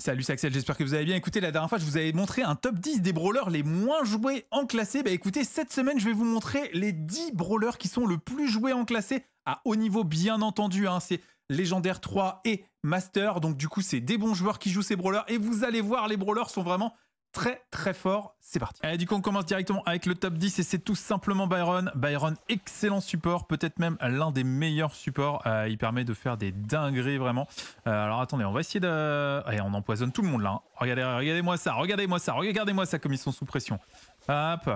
Salut Saxel, j'espère que vous allez bien. Écoutez, la dernière fois, je vous avais montré un top 10 des brawlers les moins joués en classé. Bah écoutez, cette semaine, je vais vous montrer les 10 brawlers qui sont le plus joués en classé à haut niveau, bien entendu. Hein. C'est légendaire 3 et master. Donc du coup, c'est des bons joueurs qui jouent ces brawlers. Et vous allez voir, les brawlers sont vraiment très très fort. C'est parti. du coup, on commence directement avec le top 10 et c'est tout simplement Byron. Byron, excellent support, peut-être même l'un des meilleurs supports. Euh, il permet de faire des dingueries vraiment. Euh, alors attendez, on va essayer de. Allez, on empoisonne tout le monde là. Hein. Regardez, regardez-moi ça, regardez-moi ça, regardez-moi ça comme ils sont sous pression. Hop.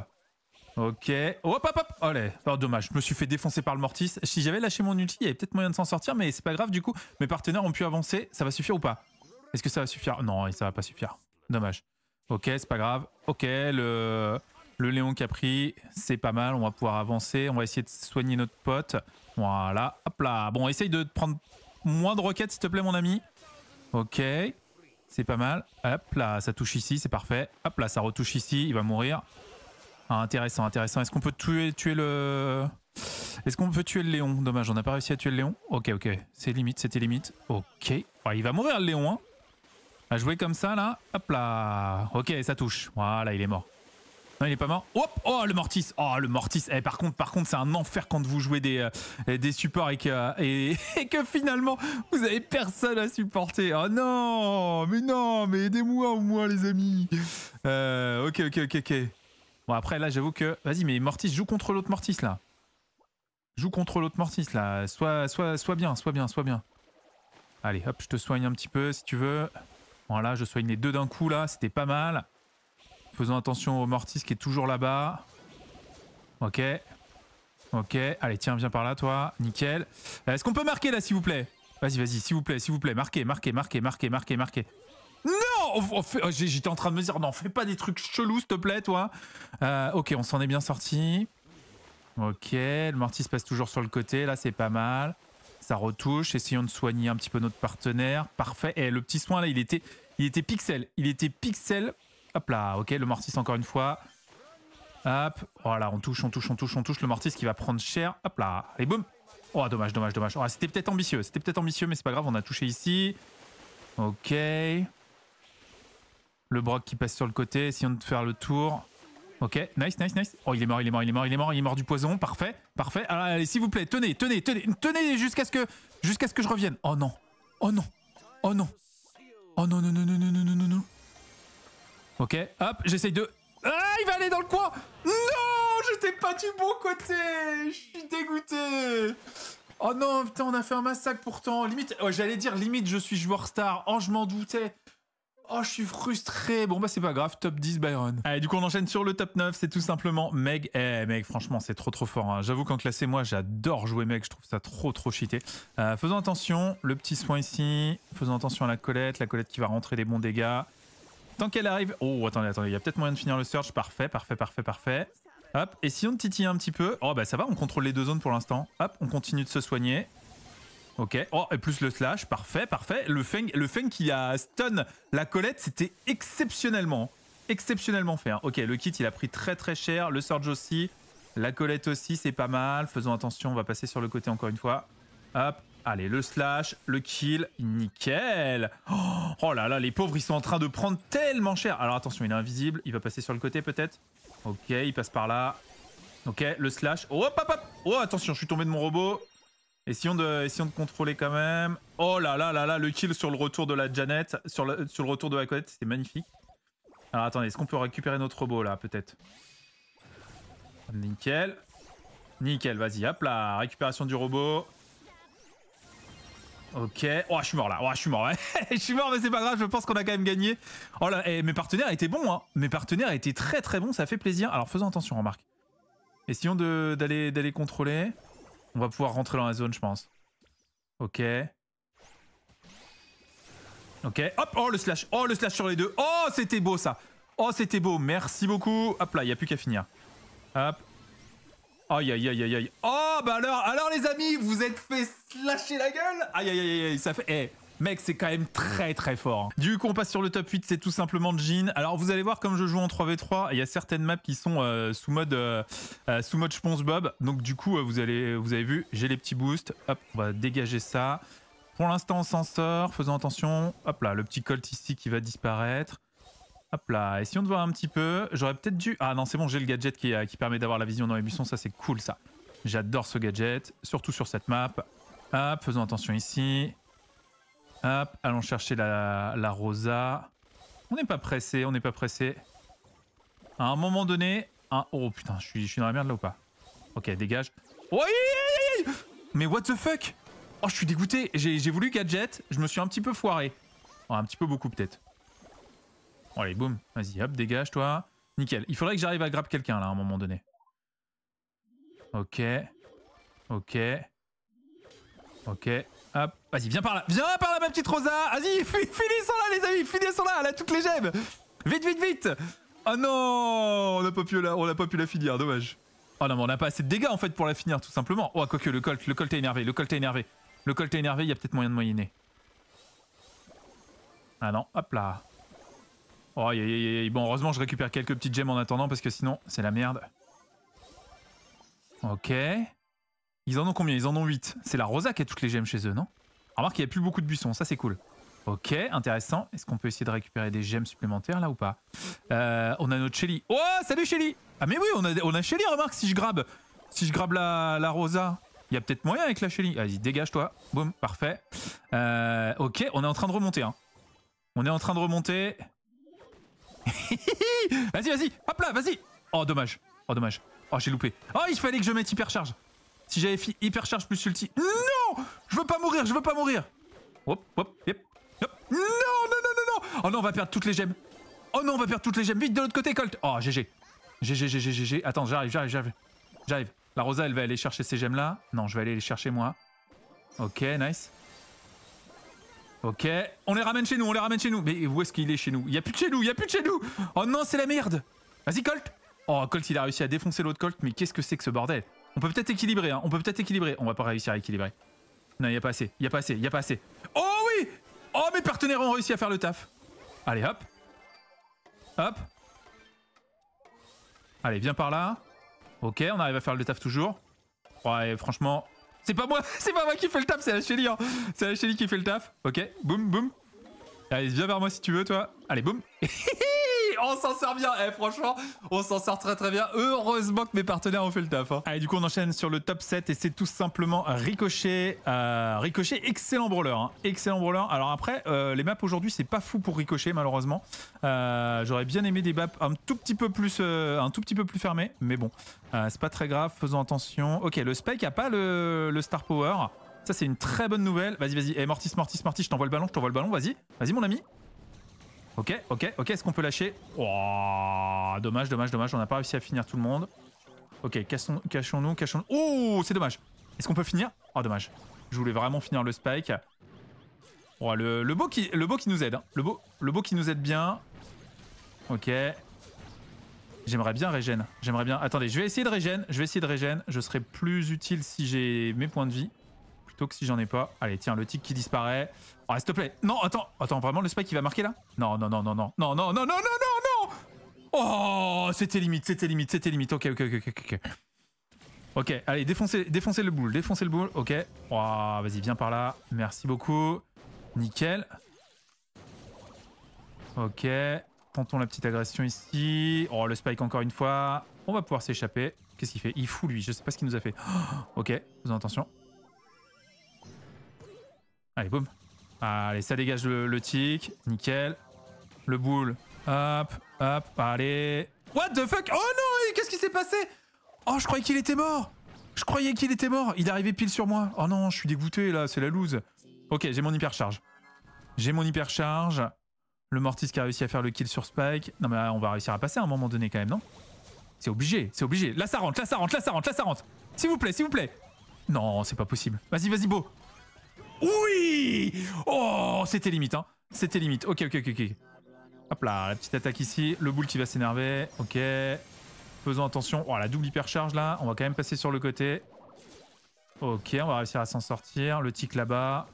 Ok. Hop, hop, hop. Oh, allez. Oh, dommage. Je me suis fait défoncer par le mortis. Si j'avais lâché mon ulti, il y avait peut-être moyen de s'en sortir, mais c'est pas grave. Du coup, mes partenaires ont pu avancer. Ça va suffire ou pas Est-ce que ça va suffire Non, ça va pas suffire. Dommage. Ok, c'est pas grave. Ok, le, le Léon qui a pris, c'est pas mal. On va pouvoir avancer. On va essayer de soigner notre pote. Voilà, hop là. Bon, essaye de prendre moins de roquettes, s'il te plaît, mon ami. Ok, c'est pas mal. Hop là, ça touche ici, c'est parfait. Hop là, ça retouche ici, il va mourir. Ah, intéressant, intéressant. Est-ce qu'on peut tuer, tuer le... Est-ce qu'on peut tuer le Léon Dommage, on n'a pas réussi à tuer le Léon. Ok, ok, c'est limite, c'était limite. Ok. il va mourir le Léon, hein à jouer comme ça, là. Hop là. Ok, ça touche. Voilà, il est mort. Non, il est pas mort. Hop oh, le Mortis. Oh, le Mortis. Eh, par contre, par contre, c'est un enfer quand vous jouez des, euh, des supports et que, euh, et, que finalement, vous avez personne à supporter. Oh non, mais non, mais aidez-moi au moins, les amis. Euh, ok, ok, ok, ok. Bon, après, là, j'avoue que. Vas-y, mais Mortis, joue contre l'autre Mortis, là. Joue contre l'autre Mortis, là. Sois, soit, soit bien, soit bien, soit bien. Allez, hop, je te soigne un petit peu si tu veux. Voilà, je soigne les deux d'un coup là, c'était pas mal. Faisons attention au Mortis qui est toujours là-bas. Ok. Ok. Allez, tiens, viens par là, toi. Nickel. Euh, est-ce qu'on peut marquer là, s'il vous plaît Vas-y, vas-y, s'il vous plaît, s'il vous plaît. Marquez, marquez, marquez, marquez, marquez, marquez. Non oh, J'étais en train de me dire, non, fais pas des trucs chelous, s'il te plaît, toi. Euh, ok, on s'en est bien sorti. Ok, le Mortis passe toujours sur le côté. Là, c'est pas mal ça retouche, essayons de soigner un petit peu notre partenaire. Parfait. Et eh, le petit soin là, il était, il était pixel. Il était pixel. Hop là, ok, le mortis encore une fois. Hop, voilà, on touche, on touche, on touche, on touche. Le mortis qui va prendre cher. Hop là, et boum. Oh, dommage, dommage, dommage. Ah, c'était peut-être ambitieux, c'était peut-être ambitieux, mais c'est pas grave, on a touché ici. Ok. Le broc qui passe sur le côté, essayons de faire le tour. Ok, nice, nice, nice. Oh, il est mort, il est mort, il est mort, il est mort, il est mort du poison. Parfait, parfait. Alors ah, allez, s'il vous plaît, tenez, tenez, tenez, tenez jusqu'à ce que, jusqu'à ce que je revienne. Oh non, oh non, oh non, oh non, non, non, non, non, non, non, non, Ok, hop, j'essaye de. Ah, il va aller dans le coin. Non, j'étais pas du bon côté. Je suis dégoûté. Oh non, putain, on a fait un massacre pourtant. Limite, oh, j'allais dire limite, je suis joueur star. Oh, je m'en doutais. Oh, je suis frustré. Bon, bah, c'est pas grave. Top 10 Byron. Allez, du coup, on enchaîne sur le top 9. C'est tout simplement Meg. Eh, Meg, franchement, c'est trop, trop fort. Hein. J'avoue qu'en classé, moi, j'adore jouer Meg. Je trouve ça trop, trop cheaté. Euh, faisons attention. Le petit soin ici. Faisons attention à la Colette. La Colette qui va rentrer des bons dégâts. Tant qu'elle arrive. Oh, attendez, attendez. Il y a peut-être moyen de finir le search. Parfait, parfait, parfait, parfait. Hop. Et si on titille un petit peu. Oh, bah, ça va. On contrôle les deux zones pour l'instant. Hop, on continue de se soigner. Ok. Oh, et plus le slash. Parfait, parfait. Le Feng, le feng qui a stun la Colette, c'était exceptionnellement, exceptionnellement fait. Hein. Ok, le kit, il a pris très très cher. Le Surge aussi. La Colette aussi, c'est pas mal. Faisons attention, on va passer sur le côté encore une fois. Hop. Allez, le slash, le kill, nickel. Oh, oh, là là, les pauvres, ils sont en train de prendre tellement cher. Alors attention, il est invisible. Il va passer sur le côté peut-être. Ok, il passe par là. Ok, le slash. Oh, hop, hop, hop. Oh, attention, je suis tombé de mon robot. Essayons de, essayons de contrôler quand même. Oh là là là là, le kill sur le retour de la Janet, sur le, sur le retour de la Colette, c'était magnifique. Alors attendez, est-ce qu'on peut récupérer notre robot là, peut-être Nickel. Nickel, vas-y, hop là, récupération du robot. Ok. Oh, je suis mort là. Oh, je suis mort. je suis mort, mais c'est pas grave. Je pense qu'on a quand même gagné. Oh là, et eh, mes partenaires étaient bons. Hein. Mes partenaires étaient très très bons. Ça fait plaisir. Alors faisons attention, remarque. Essayons d'aller contrôler. On va pouvoir rentrer dans la zone, je pense. Ok. Ok. Hop Oh, le slash Oh, le slash sur les deux Oh, c'était beau, ça Oh, c'était beau Merci beaucoup Hop là, il n'y a plus qu'à finir. Hop. Aïe, aïe, aïe, aïe, aïe. Oh, bah alors, alors les amis, vous êtes fait slasher la gueule Aïe, aïe, aïe, aïe, ça fait... Eh, Mec, c'est quand même très très fort. Hein. Du coup, on passe sur le top 8, c'est tout simplement Jean. Alors, vous allez voir, comme je joue en 3v3, il y a certaines maps qui sont euh, sous mode euh, euh, sous mode Bob. Donc, du coup, vous, allez, vous avez vu, j'ai les petits boosts. Hop, on va dégager ça. Pour l'instant, on s'en sort. Faisons attention. Hop là, le petit colt ici qui va disparaître. Hop là, essayons de voir un petit peu. J'aurais peut-être dû... Ah non, c'est bon, j'ai le gadget qui, qui permet d'avoir la vision dans les buissons. Ça, c'est cool, ça. J'adore ce gadget, surtout sur cette map. Hop, faisons attention ici. Hop, allons chercher la, rosa. On n'est pas pressé, on n'est pas pressé. À un moment donné... Oh putain, je suis, dans la merde là ou pas Ok, dégage. Oui Mais what the fuck Oh, je suis dégoûté. J'ai voulu gadget, je me suis un petit peu foiré. Oh, un petit peu beaucoup peut-être. Oh, allez, boum. Vas-y, hop, dégage toi. Nickel. Il faudrait que j'arrive à grab quelqu'un là à un moment donné. Ok. Ok. Ok. Hop, vas-y, viens par là. Viens par là, ma petite Rosa. Vas-y, finissons là, les amis. Finissons là. Elle a toutes les gemmes. Vite, vite, vite. Oh non, on n'a pas, pu la, a pas pu la finir. Dommage. Oh non, mais on n'a pas assez de dégâts en fait pour la finir, tout simplement. Oh, quoique, le Colt, le Colt est énervé. Le Colt est énervé. Le Colt est énervé, il y a peut-être moyen de moyenner. Ah non, hop là. Oh, y, bon, heureusement, je récupère quelques petites gemmes en attendant parce que sinon, c'est la merde. Ok. Ils en ont combien Ils en ont 8. C'est la rosa qui a toutes les gemmes chez eux, non Remarque, qu'il n'y a plus beaucoup de buissons, ça c'est cool. Ok, intéressant. Est-ce qu'on peut essayer de récupérer des gemmes supplémentaires là ou pas euh, On a notre Shelly. Oh, salut Shelly Ah mais oui, on a, on a Shelly, remarque, si je grabe, si je la, rosa, il y a peut-être moyen avec la Shelly. Vas-y, dégage-toi. Boum, parfait. Euh, ok, on est en train de remonter. Hein. On est en train de remonter. vas-y, vas-y, hop là, vas-y Oh, dommage. Oh, dommage. Oh, j'ai loupé. Oh, il fallait que je mette hypercharge. Si j'avais fait charge plus ulti... Non Je veux pas mourir, je veux pas mourir Hop, hop, yep, hop. Non, non, non, non, non Oh non, on va perdre toutes les gemmes. Oh non, on va perdre toutes les gemmes. Vite de l'autre côté, Colt Oh, GG. GG, GG, GG. Attends, j'arrive, j'arrive, j'arrive. J'arrive. La Rosa, elle va aller chercher ces gemmes-là. Non, je vais aller les chercher, moi. Ok, nice. Ok. On les ramène chez nous, on les ramène chez nous. Mais où est-ce qu'il est chez nous Il n'y a plus de chez nous, il n'y a plus de chez nous Oh non, c'est la merde Vas-y, Colt Oh, Colt, il a réussi à défoncer l'autre Colt, mais qu'est-ce que c'est que ce bordel on peut peut-être équilibrer, hein. on peut peut-être équilibrer. On va pas réussir à équilibrer. Non, il a pas assez, il a pas assez, il a pas assez. Oh oui Oh, mes partenaires ont réussi à faire le taf. Allez, hop. Hop. Allez, viens par là. Ok, on arrive à faire le taf toujours. Ouais, franchement, c'est pas moi, c'est pas moi qui fais le taf, c'est la chélie, hein. C'est la chélie qui fait le taf. Ok, boum, boum. Allez, viens vers moi si tu veux, toi. Allez, boum. on s'en sort bien. Eh, franchement, on s'en sort très très bien. Heureusement que mes partenaires ont fait le taf. Hein. Allez, du coup, on enchaîne sur le top 7 et c'est tout simplement Ricochet. Euh, Ricochet, excellent brawler. Hein. Excellent brawler. Alors après, euh, les maps aujourd'hui, c'est pas fou pour Ricochet, malheureusement. Euh, j'aurais bien aimé des maps un tout petit peu plus, un tout petit peu plus fermées, mais bon, c'est pas très grave. Faisons attention. Ok, le spec a pas le, le star power. Ça, c'est une très bonne nouvelle. Vas-y, vas-y. Eh, Mortis, Mortis, Mortis, je t'envoie le ballon, je t'envoie le ballon. Vas-y, vas-y, mon ami. Ok, ok, ok, est-ce qu'on peut lâcher oh, Dommage, dommage, dommage, on n'a pas réussi à finir tout le monde. Ok, cachons-nous, cachons-nous. oh, c'est dommage. Est-ce qu'on peut finir Oh, dommage. Je voulais vraiment finir le spike. le, beau, qui, le beau qui nous aide. Hein. Le, beau, le beau qui nous aide bien. Ok. J'aimerais bien régène. J'aimerais bien... Attendez, je vais essayer de régène. Je vais essayer de régène. Je serai plus utile si j'ai mes points de vie plutôt que si j'en ai pas. Allez, tiens, le tic qui disparaît. Oh, s'il te plaît. Non, attends, attends, vraiment le spike qui va marquer là Non, non, non, non, non, non, non, non, non, non, non non Oh, c'était limite, c'était limite, c'était limite. Ok, ok, ok, ok, ok. Ok, allez, défoncez, le boule, défoncez le boule. Ok. Oh, vas-y, viens par là. Merci beaucoup. Nickel. Ok. Tentons la petite agression ici. Oh, le spike encore une fois. On va pouvoir s'échapper. Qu'est-ce qu'il fait Il fout lui, je sais pas ce qu'il nous a fait. ok, faisons attention. Allez, boum. Allez, ça dégage le, le tic. Nickel. Le boule. Hop, hop, allez. What the fuck Oh non, qu'est-ce qui s'est passé Oh, je croyais qu'il était mort Je croyais qu'il était mort Il est arrivé pile sur moi Oh non, je suis dégoûté, là, c'est la loose. Ok, j'ai mon hypercharge. J'ai mon hypercharge. Le mortiste qui a réussi à faire le kill sur Spike. Non mais euh, on va réussir à passer à un moment donné quand même, non C'est obligé, c'est obligé. Là ça rentre, là ça rentre, là ça rentre, là ça rentre S'il vous plaît, s'il vous plaît Non, c'est pas possible. Vas-y, vas-y, beau oui Oh, c'était limite, hein. C'était limite. Ok, ok, ok, ok. Hop là, la petite attaque ici. Le boule qui va s'énerver. Ok. Faisons attention. Oh, la double hypercharge là. On va quand même passer sur le côté. Ok, on va réussir à s'en sortir. Le tic là-bas.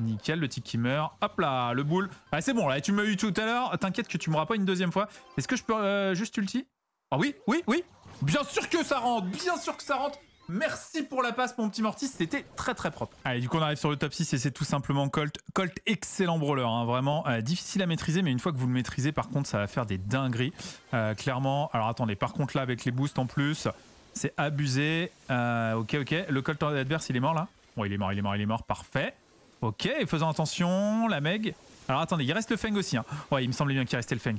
Nickel, le tic qui meurt. Hop là, le boule. Ah, c'est bon, là, tu m'as eu tout à l'heure. T'inquiète que tu m'auras pas une deuxième fois. Est-ce que je peux euh, juste ulti Ah oui, oui, oui. Bien sûr que ça rentre, bien sûr que ça rentre. Merci pour la passe, mon petit Mortis. C'était très, très propre. Allez, du coup, on arrive sur le top 6 et c'est tout simplement Colt. Colt, excellent brawler. Hein, vraiment euh, difficile à maîtriser, mais une fois que vous le maîtrisez, par contre, ça va faire des dingueries. Euh, clairement. Alors, attendez. Par contre, là, avec les boosts en plus, c'est abusé. Euh, ok, ok. Le Colt adverse, il est mort, là Bon, il est mort, il est mort, il est mort. Parfait. Ok, faisons attention. La Meg. Alors attendez, il reste le Feng aussi. Ouais, il me semblait bien qu'il restait le Feng.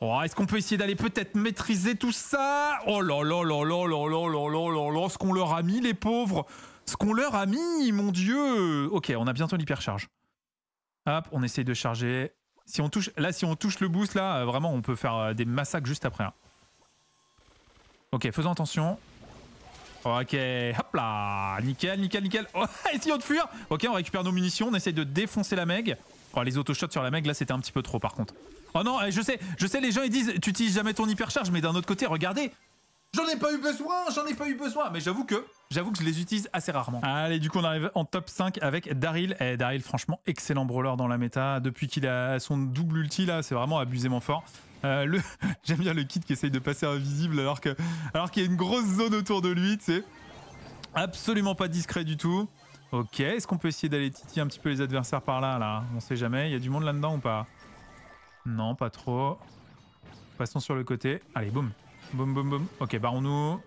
Oh, Est-ce qu'on peut essayer d'aller peut-être maîtriser tout ça Oh là là là là là là là là là là Ce qu'on leur a mis, les pauvres Ce qu'on leur a mis, mon dieu Ok, on a bientôt l'hypercharge. Hop, on essaye de charger. Si on touche, là, si on touche le boost, là, vraiment, on peut faire des massacres juste après. Ok, faisons attention. Ok, hop là Nickel, nickel, nickel. essayons de fuir Ok, on récupère nos munitions, on essaye de défoncer la meg. Oh, les autoshots sur la meg, là, c'était un petit peu trop, par contre. Oh non, eh, je sais, je sais, les gens, ils disent, tu utilises jamais ton hypercharge, mais d'un autre côté, regardez, J'en ai pas eu besoin, j'en ai pas eu besoin, mais j'avoue que j'avoue que je les utilise assez rarement. Allez, du coup, on arrive en top 5 avec Daryl. Et eh, Daryl, franchement, excellent brawler dans la méta. Depuis qu'il a son double ulti, là, c'est vraiment abusément fort. Euh, le... J'aime bien le kit qui essaye de passer invisible alors qu'il alors qu'il y a une grosse zone autour de lui, tu sais. Absolument pas discret du tout. Ok, est-ce qu'on peut essayer d'aller titiller un petit peu les adversaires par là, là On sait jamais, il y a du monde là-dedans ou pas Non, pas trop. Passons sur le côté. Allez, boum. Boum, boum, boum. Ok, barrons-nous.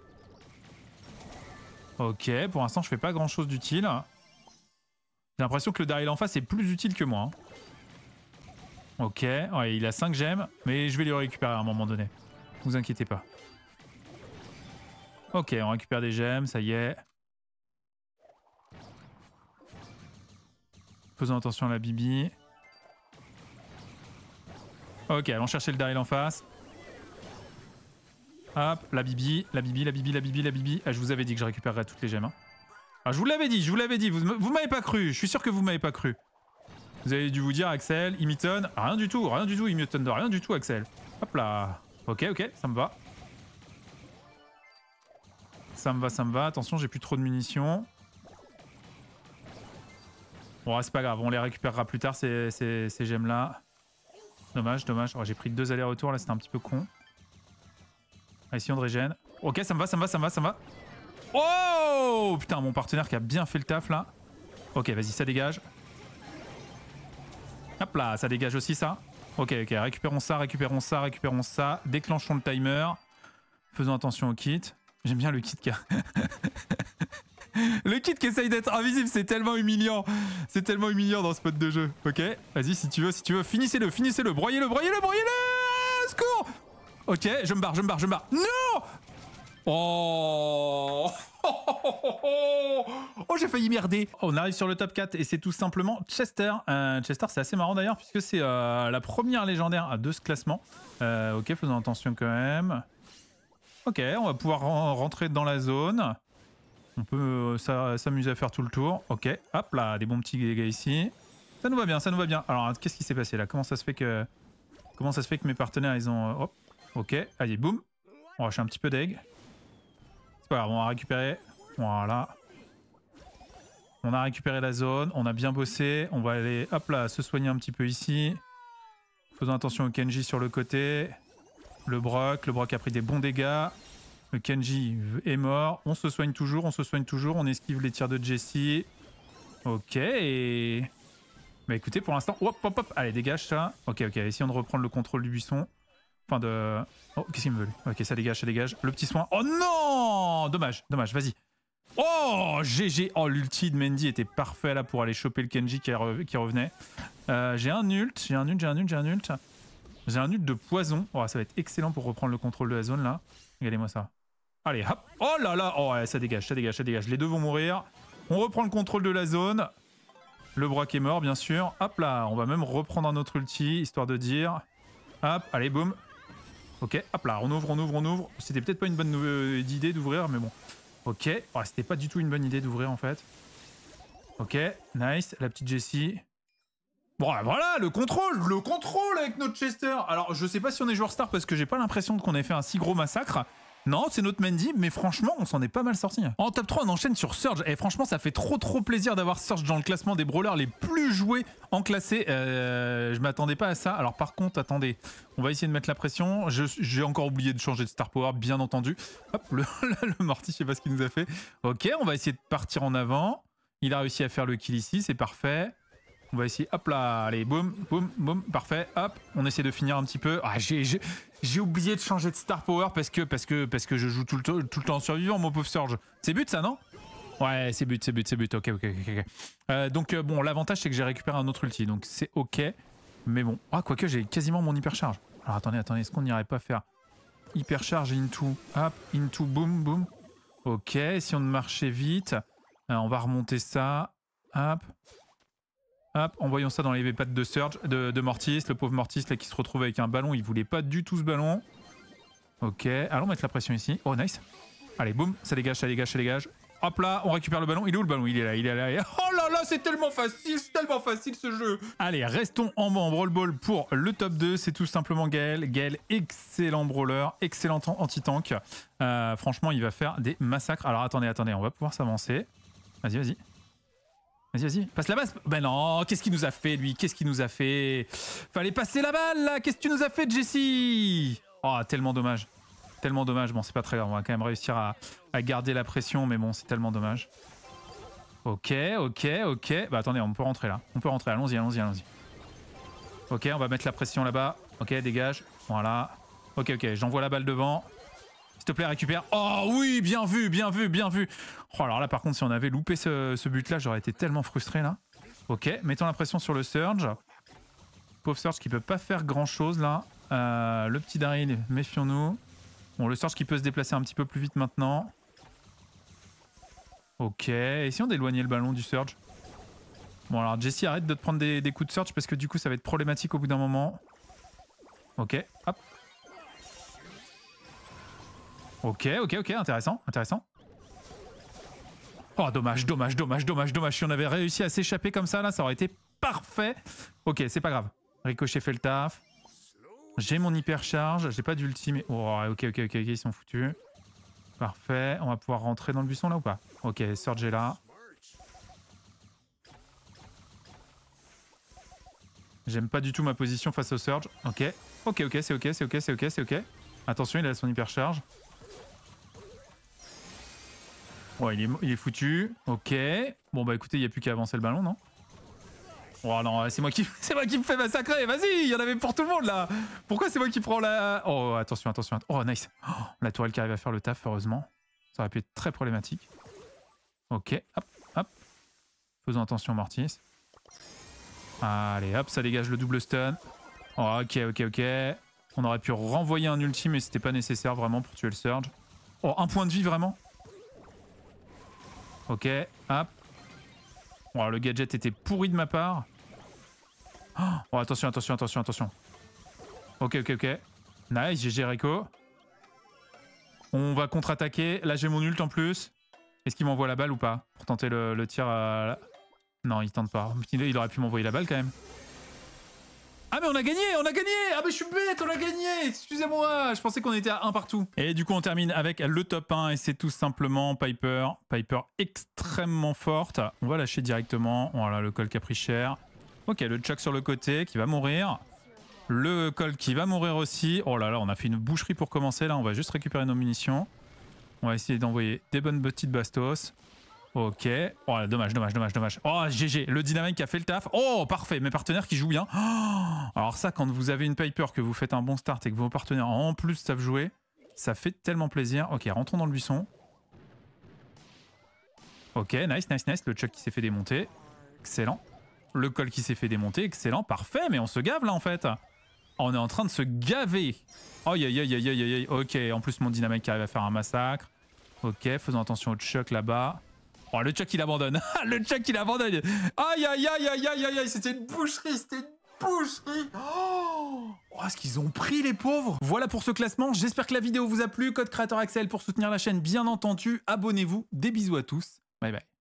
Ok, pour l'instant, je fais pas grand-chose d'utile. J'ai l'impression que le Daryl en face est plus utile que moi. Hein. Ok, ouais, il a 5 gemmes, mais je vais les récupérer à un moment donné. Vous inquiétez pas. Ok, on récupère des gemmes, ça y est. Faisons attention à la Bibi. Ok, allons chercher le Daryl en face. Hop, la Bibi, la Bibi, la Bibi, la Bibi, la Bibi. Ah, je vous avais dit que je récupérerais toutes les gemmes. Hein. Ah, je vous l'avais dit, je vous l'avais dit. Vous, m'avez pas cru. Je suis sûr que vous m'avez pas cru. Vous avez dû vous dire, Axel, Imiton. rien du tout, rien du tout, Imiton de rien du tout, Axel. Hop là. Ok, ok, ça me va. Ça me va, ça me va. Attention, j'ai plus trop de munitions. Bon, c'est pas grave, on les récupérera plus tard, ces, gemmes-là. Dommage, dommage. Oh, j'ai pris deux allers-retours, là, c'était un petit peu con. ici, on régène. Ok, ça me va, ça me va, ça me va, ça me va. Oh Putain, mon partenaire qui a bien fait le taf, là. Ok, vas-y, ça dégage. Hop là, ça dégage aussi, ça. Ok, ok, récupérons ça, récupérons ça, récupérons ça. Déclenchons le timer. Faisons attention au kit. J'aime bien le kit car Le kit qui essaye d'être invisible, c'est tellement humiliant. C'est tellement humiliant dans ce mode de jeu. Ok, vas-y, si tu veux, si tu veux, finissez-le, finissez-le, broyez-le, broyez-le, broyez-le Secours Ok, je me barre, je me barre, je me barre. Non Oh Oh, j'ai failli merder. Oh, on arrive sur le top 4 et c'est tout simplement Chester. Euh, Chester, c'est assez marrant d'ailleurs puisque c'est euh, la première légendaire de ce classement. Euh, ok, faisons attention quand même. Ok, on va pouvoir rentrer dans la zone. On peut euh, s'amuser à faire tout le tour. Ok, hop là, des bons petits dégâts ici. Ça nous va bien, ça nous va bien. Alors, qu'est-ce qui s'est passé là Comment ça se fait que comment ça se fait que mes partenaires, ils ont... Euh, ok, allez, boum. On achète un petit peu d'aigle. C'est pas grave, on va récupérer. Voilà. On a récupéré la zone, on a bien bossé. On va aller, hop là, se soigner un petit peu ici. Faisons attention au Kenji sur le côté. Le Brock, le Brock a pris des bons dégâts. Kenji est mort. On se soigne toujours, on se soigne toujours. On esquive les tirs de Jesse. Ok. Mais bah écoutez, pour l'instant... Hop, hop, hop. Allez, dégage ça. Ok, ok. Essayons de reprendre le contrôle du buisson. Enfin de... Oh, qu'est-ce qu'il me veut Ok, ça dégage, ça dégage. Le petit soin. Oh non Dommage, dommage. Vas-y. Oh GG Oh l'ulti de Mendy était parfait là pour aller choper le Kenji qui, revenait. Euh, j'ai un ult, j'ai un ult, j'ai un ult, j'ai un ult. J'ai un ult de poison. Oh, ça va être excellent pour reprendre le contrôle de la zone là. Regardez-moi ça. Allez, hop. Oh là là. Oh, ouais, ça dégage, ça dégage, ça dégage. Les deux vont mourir. On reprend le contrôle de la zone. Le broc est mort, bien sûr. Hop là. On va même reprendre un autre ulti, histoire de dire. Hop. Allez, boum. Ok. Hop là. On ouvre, on ouvre, on ouvre. C'était peut-être pas une bonne euh, idée d'ouvrir, mais bon. Ok. Oh, c'était pas du tout une bonne idée d'ouvrir, en fait. Ok. Nice. La petite Jessie. Bon, voilà, le contrôle, le contrôle avec notre Chester. Alors, je sais pas si on est joueur star parce que j'ai pas l'impression qu'on ait fait un si gros massacre. Non, c'est notre Mendy, mais franchement, on s'en est pas mal sorti. En top 3, on enchaîne sur Surge. Et eh, franchement, ça fait trop trop plaisir d'avoir Surge dans le classement des brawlers les plus joués en classé. Euh, je m'attendais pas à ça. Alors par contre, attendez, on va essayer de mettre la pression. J'ai encore oublié de changer de Star Power, bien entendu. Hop, le, le, je sais pas ce qu'il nous a fait. Ok, on va essayer de partir en avant. Il a réussi à faire le kill ici, c'est parfait. On va essayer, hop là, allez, boum, boum, boum, parfait, hop, on essaie de finir un petit peu. Ah, j'ai oublié de changer de star power parce que, parce que, parce que je joue tout le, temps en survivant, mon pauvre Surge. C'est but ça, non Ouais, c'est but, c'est but, c'est but, ok, ok, ok. Euh, donc euh, bon, l'avantage c'est que j'ai récupéré un autre ulti, donc c'est ok. Mais bon, ah, quoique j'ai quasiment mon hypercharge. Alors attendez, attendez, est-ce qu'on n'irait pas faire hypercharge into, hop, into, boum, boum. Ok, si on marchait vite, euh, on va remonter ça, hop. Hop, en voyant ça dans les pattes de Surge, de, Mortis, le pauvre Mortis là qui se retrouve avec un ballon, il voulait pas du tout ce ballon. Ok, allons mettre la pression ici. Oh nice. Allez, boum, ça dégage, ça dégage, ça dégage. Hop là, on récupère le ballon. Il est où le ballon Il est là, il est là. Oh là là, c'est tellement facile, c'est tellement facile ce jeu. Allez, restons en bas en brawl ball pour le top 2. C'est tout simplement Gaël. Gaël, excellent brawler, excellent anti-tank. Euh, franchement, il va faire des massacres. Alors attendez, attendez, on va pouvoir s'avancer. Vas-y, vas-y. Vas-y, vas-y, passe la balle Ben non, qu'est-ce qu'il nous a fait, lui Qu'est-ce qu'il nous a fait Fallait passer la balle, là Qu'est-ce que tu nous as fait, Jessie Oh, tellement dommage. Tellement dommage. Bon, c'est pas très grave, on va quand même réussir à, à garder la pression, mais bon, c'est tellement dommage. Ok, ok, ok. Bah attendez, on peut rentrer là. On peut rentrer, allons-y, allons-y, allons-y. Ok, on va mettre la pression là-bas. Ok, dégage. Voilà. Ok, ok, j'envoie la balle devant. S'il te plaît, récupère. Oh oui, bien vu, bien vu, bien vu. Oh, alors là, par contre, si on avait loupé ce, but-là, j'aurais été tellement frustré là. Ok, mettons l'impression sur le Surge. Pauvre Surge qui peut pas faire grand-chose là. Euh, le petit Daryl, méfions-nous. Bon, le Surge qui peut se déplacer un petit peu plus vite maintenant. Ok, essayons d'éloigner le ballon du Surge Bon alors Jesse arrête de te prendre des coups de Surge parce que du coup ça va être problématique au bout d'un moment. Ok, hop, Ok, ok, ok, intéressant, intéressant. Oh, dommage, dommage, dommage, dommage, dommage. Si on avait réussi à s'échapper comme ça, là, ça aurait été parfait. Ok, c'est pas grave. Ricochet fait le taf. J'ai mon hypercharge. J'ai pas d'ultime. Oh, ok, ok, ok, ok, ils sont foutus. Parfait. On va pouvoir rentrer dans le buisson, là, ou pas Ok, Surge est là. J'aime pas du tout ma position face au Surge. Ok. Ok, ok, c'est ok, c'est ok, c'est ok, c'est ok. Attention, il a son hypercharge. Ouais, il est, foutu. Ok. Bon, bah écoutez, il n'y a plus qu'à avancer le ballon, non Oh non, c'est moi qui, moi qui me fais massacrer. Vas-y, il y en avait pour tout le monde là. Pourquoi c'est moi qui prends la Oh attention, attention. Oh nice. la tourelle qui arrive à faire le taf, heureusement. Ça aurait pu être très problématique. Ok, hop, hop. Faisons attention mortis. Allez, hop, ça dégage le double stun. Oh, ok, ok, ok. On aurait pu renvoyer un ultime, mais c'était pas nécessaire vraiment pour tuer le surge. Oh, un point de vie vraiment Ok, hop. alors le gadget était pourri de ma part. Oh, oh attention, attention, attention, attention. Ok, ok, ok. Nice, GG Rico. On va contre-attaquer. Là, j'ai mon ult en plus. Est-ce qu'il m'envoie la balle ou pas Pour tenter le, tir à Non, il tente pas. Il aurait pu m'envoyer la balle quand même on a gagné, on a gagné Ah mais je suis bête, on a gagné Excusez-moi, je pensais qu'on était à 1 partout. Et du coup, on termine avec le top 1 et c'est tout simplement Piper. Piper extrêmement forte. On va lâcher directement. Voilà, le col cher Ok, le chuck sur le côté qui va mourir. Le col qui va mourir aussi. Oh là là, on a fait une boucherie pour commencer. Là, on va juste récupérer nos munitions. On va essayer d'envoyer des bonnes petites bastos. Ok. Oh, dommage, dommage, dommage, dommage. Oh, GG. Le dynamique a fait le taf. Oh, parfait. Mes partenaires qui jouent bien. Oh, alors ça, quand vous avez une paper, que vous faites un bon start et que vos partenaires en plus savent jouer, ça fait tellement plaisir. Ok, rentrons dans le buisson. Ok, nice, nice, nice. Le chuck qui s'est fait démonter. Excellent. Le col qui s'est fait démonter. Excellent. Parfait. Mais on se gave là, en fait. On est en train de se gaver. Aïe, aïe, aïe, aïe, aïe, aïe. Ok, en plus, mon dynamique arrive à faire un massacre. Ok, faisons attention au chuck là-bas. Oh, le Chuck, il abandonne. le Chuck, il abandonne. Aïe, aïe, aïe, aïe, aïe, aïe, aïe. C'était une boucherie, c'était une boucherie. Oh, oh ce qu'ils ont pris, les pauvres. Voilà pour ce classement. J'espère que la vidéo vous a plu. Code créateur Axel pour soutenir la chaîne, bien entendu. Abonnez-vous. Des bisous à tous. Bye bye.